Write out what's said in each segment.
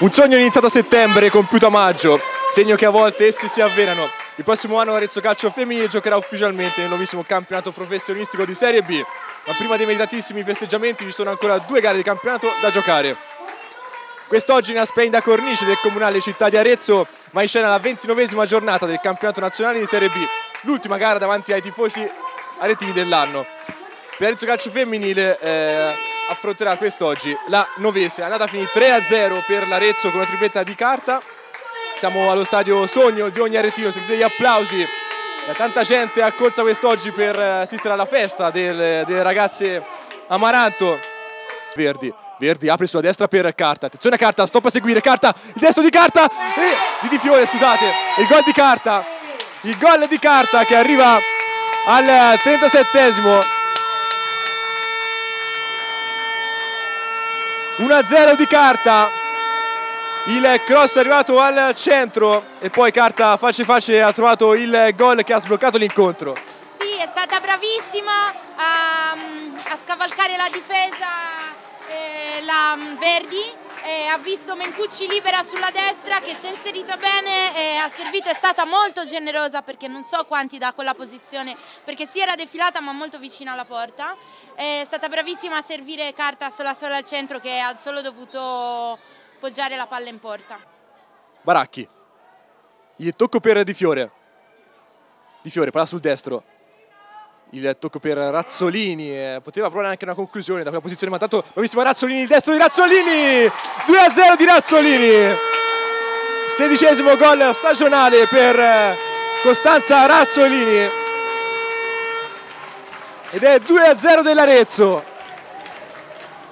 Un sogno iniziato a settembre e compiuto a maggio, segno che a volte essi si avverano. Il prossimo anno Arezzo Calcio Femminile giocherà ufficialmente nel nuovissimo campionato professionistico di Serie B, ma prima dei meritatissimi festeggiamenti ci sono ancora due gare di campionato da giocare. Quest'oggi nella splendida cornice del comunale città di Arezzo ma in scena la ventinovesima giornata del campionato nazionale di Serie B, l'ultima gara davanti ai tifosi aretini dell'anno. Per Arezzo Calcio Femminile... Eh affronterà quest'oggi la Novese. È andata a finire 3-0 per l'Arezzo con una tripletta di carta. Siamo allo stadio Sogno di ogni aretino, sentite gli applausi. Tanta gente accorsa quest'oggi per eh, assistere alla festa delle, delle ragazze Amaranto. Verdi, Verdi apre sulla destra per Carta, attenzione a Carta, stop a seguire, Carta, il destro di Carta, e di Di Fiore scusate, il gol di Carta, il gol di Carta che arriva al 37esimo 1-0 di Carta il cross è arrivato al centro e poi Carta facile facile ha trovato il gol che ha sbloccato l'incontro sì è stata bravissima a, a scavalcare la difesa eh, la mm, Verdi eh, ha visto Mencucci libera sulla destra che si è inserita bene, eh, ha servito, è stata molto generosa perché non so quanti da quella posizione, perché si era defilata ma molto vicina alla porta, è stata bravissima a servire carta sola sola al centro che ha solo dovuto poggiare la palla in porta. Baracchi, gli tocco per Di Fiore, Di Fiore, palla sul destro, il tocco per Razzolini, poteva provare anche una conclusione da quella posizione, ma tanto bravissimo Razzolini, il destro di Razzolini, 2-0 di Razzolini, sedicesimo gol stagionale per eh, Costanza Razzolini ed è 2-0 dell'Arezzo.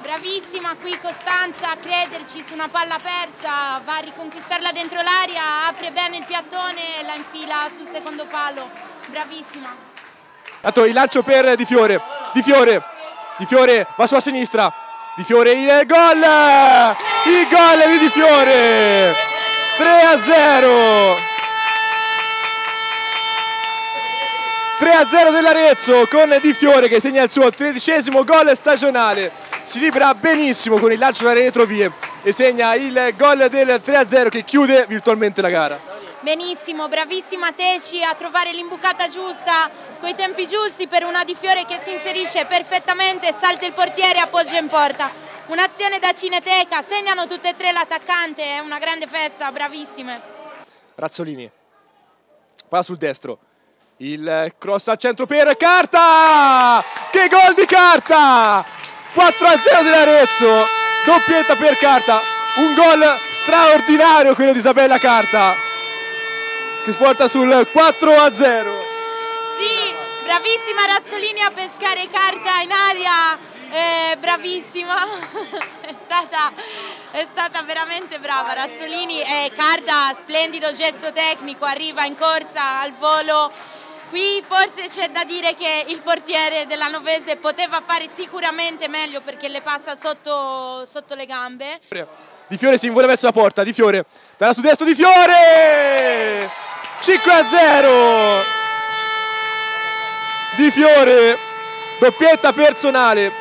Bravissima qui Costanza a crederci su una palla persa, va a riconquistarla dentro l'aria, apre bene il piattone e la infila sul secondo palo, bravissima. Dato il lancio per Di Fiore. Di Fiore. Di Fiore va sulla sinistra. Di Fiore il gol! Il gol di Di Fiore! 3 a 0. 3 a 0 dell'Arezzo con Di Fiore che segna il suo tredicesimo gol stagionale. Si libera benissimo con il lancio dalle retrovie e segna il gol del 3 a 0 che chiude virtualmente la gara. Benissimo, bravissima Teci a trovare l'imbucata giusta coi tempi giusti per una di Fiore che si inserisce perfettamente, salta il portiere e appoggia in porta. Un'azione da Cineteca, segnano tutte e tre l'attaccante, è una grande festa, bravissime. Razzolini, qua sul destro, il cross al centro per Carta! Che gol di Carta! 4-0 dell'Arezzo, doppietta per Carta, un gol straordinario quello di Isabella Carta ti porta sul 4 a 0. Sì, bravissima Razzolini a pescare carta in aria, eh, bravissima, è stata, è stata veramente brava Razzolini, eh, carta, splendido gesto tecnico, arriva in corsa al volo. Qui forse c'è da dire che il portiere della Novese poteva fare sicuramente meglio perché le passa sotto, sotto le gambe. Di Fiore si invola verso la porta, Di Fiore, dalla sud-est Di Fiore! 5 a 0 di Fiore doppietta personale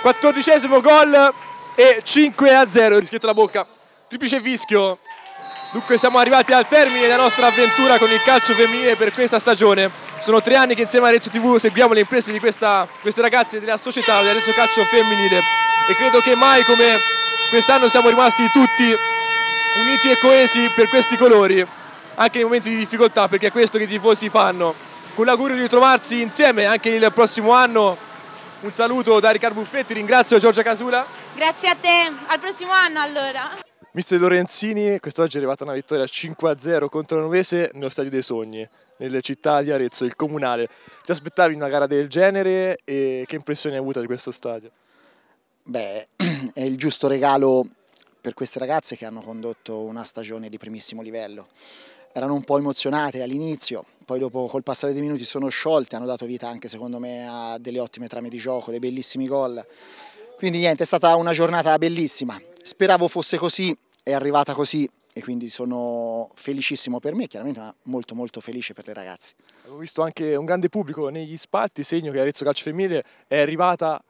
14 gol e 5 a 0 rischietto la bocca triplice fischio dunque siamo arrivati al termine della nostra avventura con il calcio femminile per questa stagione sono tre anni che insieme a Arezzo TV seguiamo le imprese di questa, queste ragazze della società dell'Arezzo Calcio Femminile e credo che mai come quest'anno siamo rimasti tutti uniti e coesi per questi colori anche nei momenti di difficoltà perché è questo che i tifosi fanno. Con l'augurio di ritrovarsi insieme anche il prossimo anno. Un saluto da Riccardo Buffetti, ringrazio Giorgia Casula. Grazie a te, al prossimo anno allora. Mister Lorenzini, quest'oggi è arrivata una vittoria 5-0 contro la Novese nello Stadio dei Sogni, nelle città di Arezzo, il Comunale. Ti aspettavi una gara del genere e che impressione hai avuto di questo stadio? Beh, è il giusto regalo per queste ragazze che hanno condotto una stagione di primissimo livello erano un po' emozionate all'inizio, poi dopo col passare dei minuti sono sciolte, hanno dato vita anche secondo me a delle ottime trame di gioco, dei bellissimi gol. Quindi niente, è stata una giornata bellissima. Speravo fosse così, è arrivata così e quindi sono felicissimo per me, chiaramente, ma molto molto felice per le ragazze. Ho visto anche un grande pubblico negli spatti, segno che Arezzo Calcio Femminile è arrivata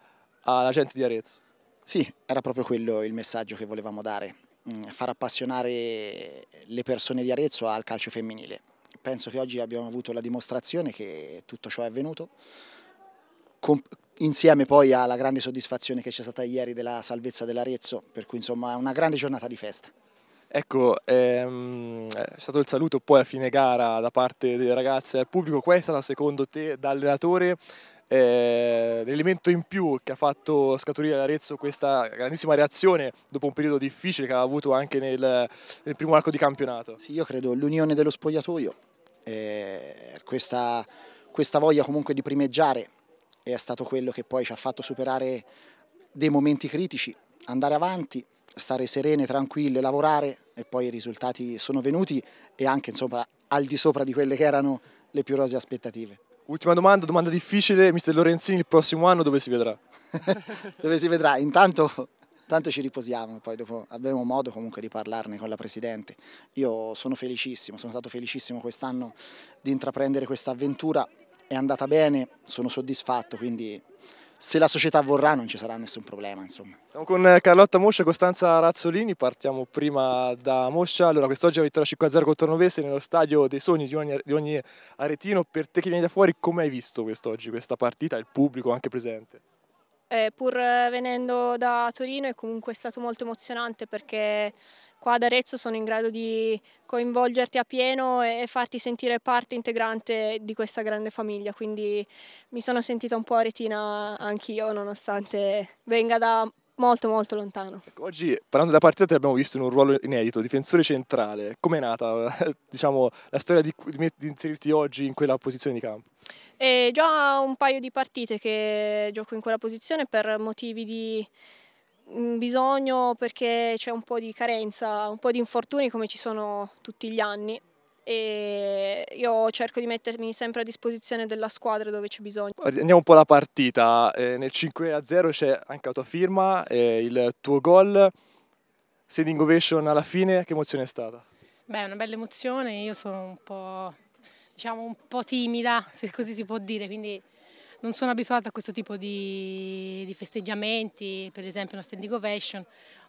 alla gente di Arezzo. Sì, era proprio quello il messaggio che volevamo dare. Mm, far appassionare le persone di Arezzo al calcio femminile. Penso che oggi abbiamo avuto la dimostrazione che tutto ciò è avvenuto, insieme poi alla grande soddisfazione che c'è stata ieri della salvezza dell'Arezzo, per cui insomma è una grande giornata di festa. Ecco, ehm, è stato il saluto poi a fine gara da parte delle ragazze e al pubblico, questa secondo te da allenatore eh, l'elemento in più che ha fatto scaturire l'Arezzo questa grandissima reazione dopo un periodo difficile che ha avuto anche nel, nel primo arco di campionato? Sì, io credo l'unione dello spogliatoio, eh, questa, questa voglia comunque di primeggiare è stato quello che poi ci ha fatto superare dei momenti critici, andare avanti, stare serene, tranquille, lavorare e poi i risultati sono venuti e anche insomma al di sopra di quelle che erano le più rose aspettative. Ultima domanda, domanda difficile, mister Lorenzini il prossimo anno dove si vedrà? dove si vedrà? Intanto tanto ci riposiamo, poi dopo avremo modo comunque di parlarne con la Presidente. Io sono felicissimo, sono stato felicissimo quest'anno di intraprendere questa avventura, è andata bene, sono soddisfatto, quindi se la società vorrà non ci sarà nessun problema. Insomma. Siamo con eh, Carlotta Moscia e Costanza Razzolini, partiamo prima da Moscia. Allora, quest'oggi la vittoria 5-0 contro Tornovese nello stadio dei sogni di ogni, di ogni aretino. Per te che vieni da fuori, come hai visto quest'oggi questa partita, il pubblico anche presente? Eh, pur venendo da Torino è comunque stato molto emozionante perché qua ad Arezzo sono in grado di coinvolgerti a pieno e farti sentire parte integrante di questa grande famiglia, quindi mi sono sentita un po' retina anch'io nonostante venga da molto molto lontano. Ecco, oggi parlando della partita ti abbiamo visto in un ruolo inedito, difensore centrale. Com'è nata diciamo, la storia di, di, di, inserirti oggi in quella posizione di campo? È già un paio di partite che gioco in quella posizione per motivi di mm, bisogno, perché c'è un po' di carenza, un po' di infortuni come ci sono tutti gli anni e io cerco di mettermi sempre a disposizione della squadra dove c'è bisogno. Andiamo un po' alla partita, eh, nel 5-0 c'è anche la tua firma, eh, il tuo gol, sending ovation alla fine, che emozione è stata? Beh, una bella emozione, io sono un po', diciamo, un po timida, se così si può dire, quindi non sono abituata a questo tipo di, di festeggiamenti, per esempio una standing ovation,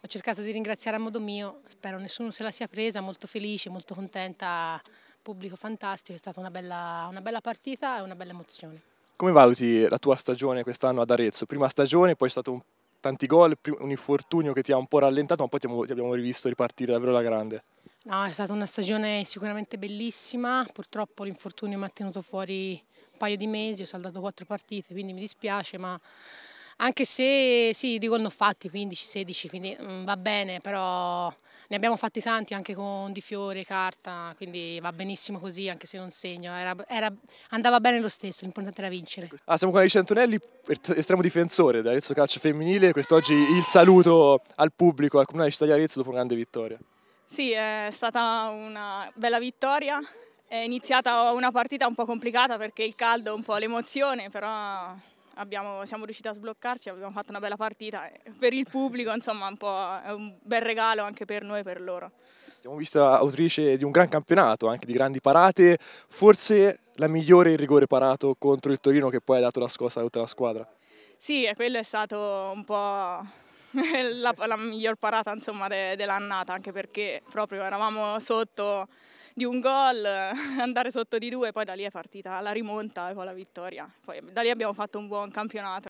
ho cercato di ringraziare a modo mio, spero nessuno se la sia presa, molto felice, molto contenta, pubblico fantastico, è stata una bella, una bella partita e una bella emozione. Come valuti la tua stagione quest'anno ad Arezzo? Prima stagione, poi è stato un, tanti gol, un infortunio che ti ha un po' rallentato, ma poi ti, ti abbiamo rivisto ripartire davvero la grande. No, è stata una stagione sicuramente bellissima, purtroppo l'infortunio mi ha tenuto fuori un paio di mesi, ho saldato quattro partite, quindi mi dispiace, ma anche se sì, di gol ne ho fatti 15-16, quindi mh, mm, va bene, però ne abbiamo fatti tanti anche con Di Fiore, Carta, quindi va benissimo così anche se non segno, era, era, andava bene lo stesso, l'importante era vincere. Ah, siamo con Alice Antonelli, er, estremo difensore dell'Arezzo Calcio Femminile, quest'oggi il saluto al pubblico, al Comunale Città di Arezzo dopo una grande vittoria. Sì, è stata una bella vittoria, è iniziata una partita un po' complicata perché il caldo, un po' l'emozione, però abbiamo, siamo riusciti a sbloccarci, abbiamo fatto una bella partita. Eh, per il pubblico, insomma, un po' è un bel regalo anche per noi e per loro. Siamo vista autrice di un gran campionato, anche di grandi parate, forse la migliore in rigore parato contro il Torino che poi ha dato la scossa a tutta la squadra. Sì, quello è stato un po' la, la miglior parata dell'annata, anche perché proprio eravamo sotto di un gol, andare sotto di due, poi da lì è partita la rimonta e poi la vittoria. Poi da lì abbiamo fatto un buon campionato.